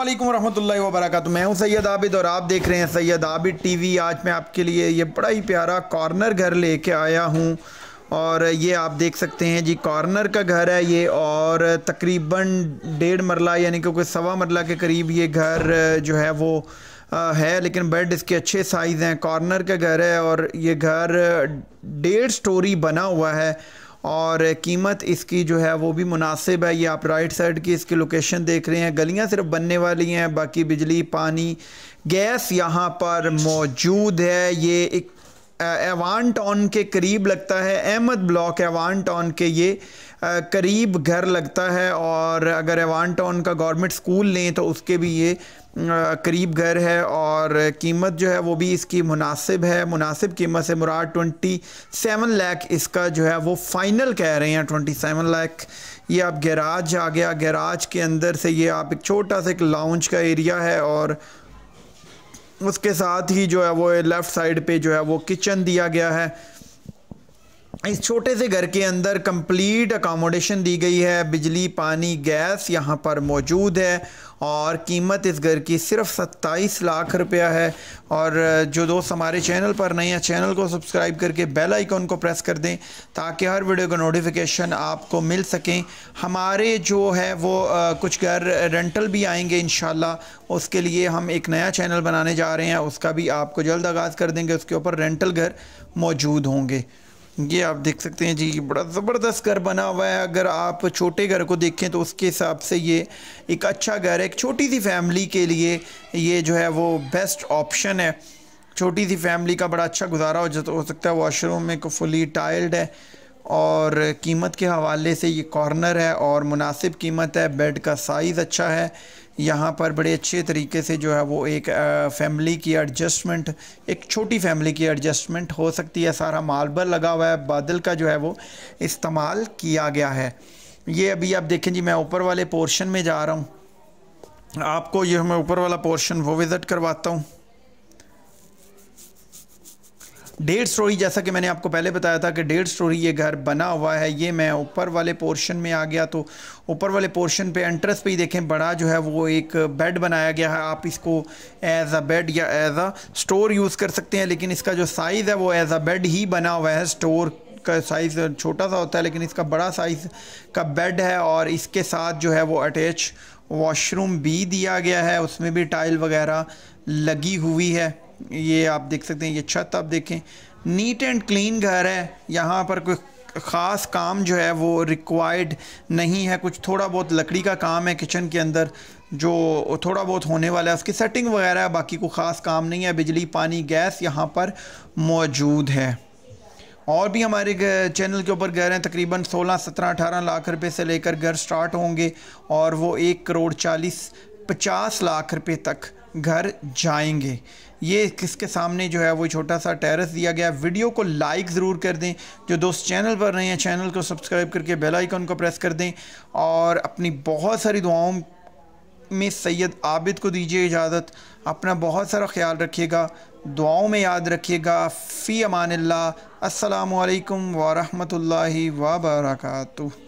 अल्लाम वरहमल वबरक मैं हूँ सैयद आबिद और आप देख रहे हैं सैयद आबिद टीवी आज मैं आपके लिए ये बड़ा ही प्यारा कॉर्नर घर लेके आया हूँ और ये आप देख सकते हैं जी कॉर्नर का घर है ये और तकरीबन डेढ़ मरला यानी कि कोई सवा मरला के करीब ये घर जो है वो है लेकिन बेड इसके अच्छे साइज़ हैं कॉर्नर का घर है और ये घर डेढ़ स्टोरी बना हुआ है और कीमत इसकी जो है वो भी मुनासिब है ये आप राइट साइड की इसकी लोकेशन देख रहे हैं गलियां सिर्फ बनने वाली हैं बाकी बिजली पानी गैस यहाँ पर मौजूद है ये एवान टाउन के करीब लगता है अहमद ब्लॉक एवान टाउन के ये करीब घर लगता है और अगर एवान टाउन का गवर्नमेंट स्कूल लें तो उसके भी ये करीब घर है और कीमत जो है वो भी इसकी मुनासिब है मुनासिब कीमत से मुराद ट्वेंटी सेवन लाख इसका जो है वो फ़ाइनल कह रहे हैं ट्वेंटी सेवन लाख ये आप गैराज आ गया गैराज के अंदर से ये आप एक छोटा सा एक लाउंज का एरिया है और उसके साथ ही जो है वो लेफ़्ट साइड पे जो है वो किचन दिया गया है इस छोटे से घर के अंदर कंप्लीट अकोमोडेशन दी गई है बिजली पानी गैस यहाँ पर मौजूद है और कीमत इस घर की सिर्फ सत्ताईस लाख रुपया है और जो दोस्त हमारे चैनल पर नए हैं चैनल को सब्सक्राइब करके बेल आइकॉन को प्रेस कर दें ताकि हर वीडियो का नोटिफिकेशन आपको मिल सकें हमारे जो है वो आ, कुछ घर रेंटल भी आएंगे इन उसके लिए हम एक नया चैनल बनाने जा रहे हैं उसका भी आपको जल्द आगाज़ कर देंगे उसके ऊपर रेंटल घर मौजूद होंगे ये आप देख सकते हैं जी बड़ा ज़बरदस्त घर बना हुआ है अगर आप छोटे घर को देखें तो उसके हिसाब से ये एक अच्छा घर है एक छोटी सी फैमिली के लिए ये जो है वो बेस्ट ऑप्शन है छोटी सी फैमिली का बड़ा अच्छा गुजारा हो, हो सकता है वॉशरूम में फुली टाइल्ड है और कीमत के हवाले से ये कॉर्नर है और मुनासिब कीमत है बेड का साइज़ अच्छा है यहाँ पर बड़े अच्छे तरीके से जो है वो एक फैमिली की एडजस्टमेंट एक छोटी फैमिली की एडजस्टमेंट हो सकती है सारा मार्बल लगा हुआ है बादल का जो है वो इस्तेमाल किया गया है ये अभी आप देखें जी मैं ऊपर वाले पोर्शन में जा रहा हूँ आपको यह मैं ऊपर वाला पोर्शन वो विज़िट करवाता हूँ डेढ़ स्टोरी जैसा कि मैंने आपको पहले बताया था कि डेढ़ स्टोरी ये घर बना हुआ है ये मैं ऊपर वाले पोर्शन में आ गया तो ऊपर वाले पोर्शन पे एंट्रेंस पे ही देखें बड़ा जो है वो एक बेड बनाया गया है आप इसको एज अ बेड या एज अ स्टोर यूज़ कर सकते हैं लेकिन इसका जो साइज़ है वो एज अ बेड ही बना हुआ है स्टोर का साइज़ छोटा सा होता है लेकिन इसका बड़ा साइज़ का बेड है और इसके साथ जो है वो अटैच वॉशरूम भी दिया गया है उसमें भी टाइल वगैरह लगी हुई है ये आप देख सकते हैं ये छत आप देखें नीट एंड क्लीन घर है यहाँ पर कोई ख़ास काम जो है वो रिक्वायर्ड नहीं है कुछ थोड़ा बहुत लकड़ी का काम है किचन के अंदर जो थोड़ा बहुत होने वाला है उसकी सेटिंग वगैरह है बाकी कोई ख़ास काम नहीं है बिजली पानी गैस यहाँ पर मौजूद है और भी हमारे चैनल के ऊपर घर हैं तकरीबन 16 17 18 लाख रुपए से लेकर घर स्टार्ट होंगे और वो एक करोड़ चालीस पचास लाख रुपए तक घर जाएंगे ये किसके सामने जो है वो छोटा सा टेरस दिया गया वीडियो को लाइक ज़रूर कर दें जो दोस्त चैनल पर रहे हैं चैनल को सब्सक्राइब करके बेल आइकन को प्रेस कर दें और अपनी बहुत सारी दुआओं में सैयद आबिद को दीजिए इजाज़त अपना बहुत सारा ख्याल रखिएगा दुआओं में याद रखिएगा फ़ी अमान अल्लाम वरहमल वर्का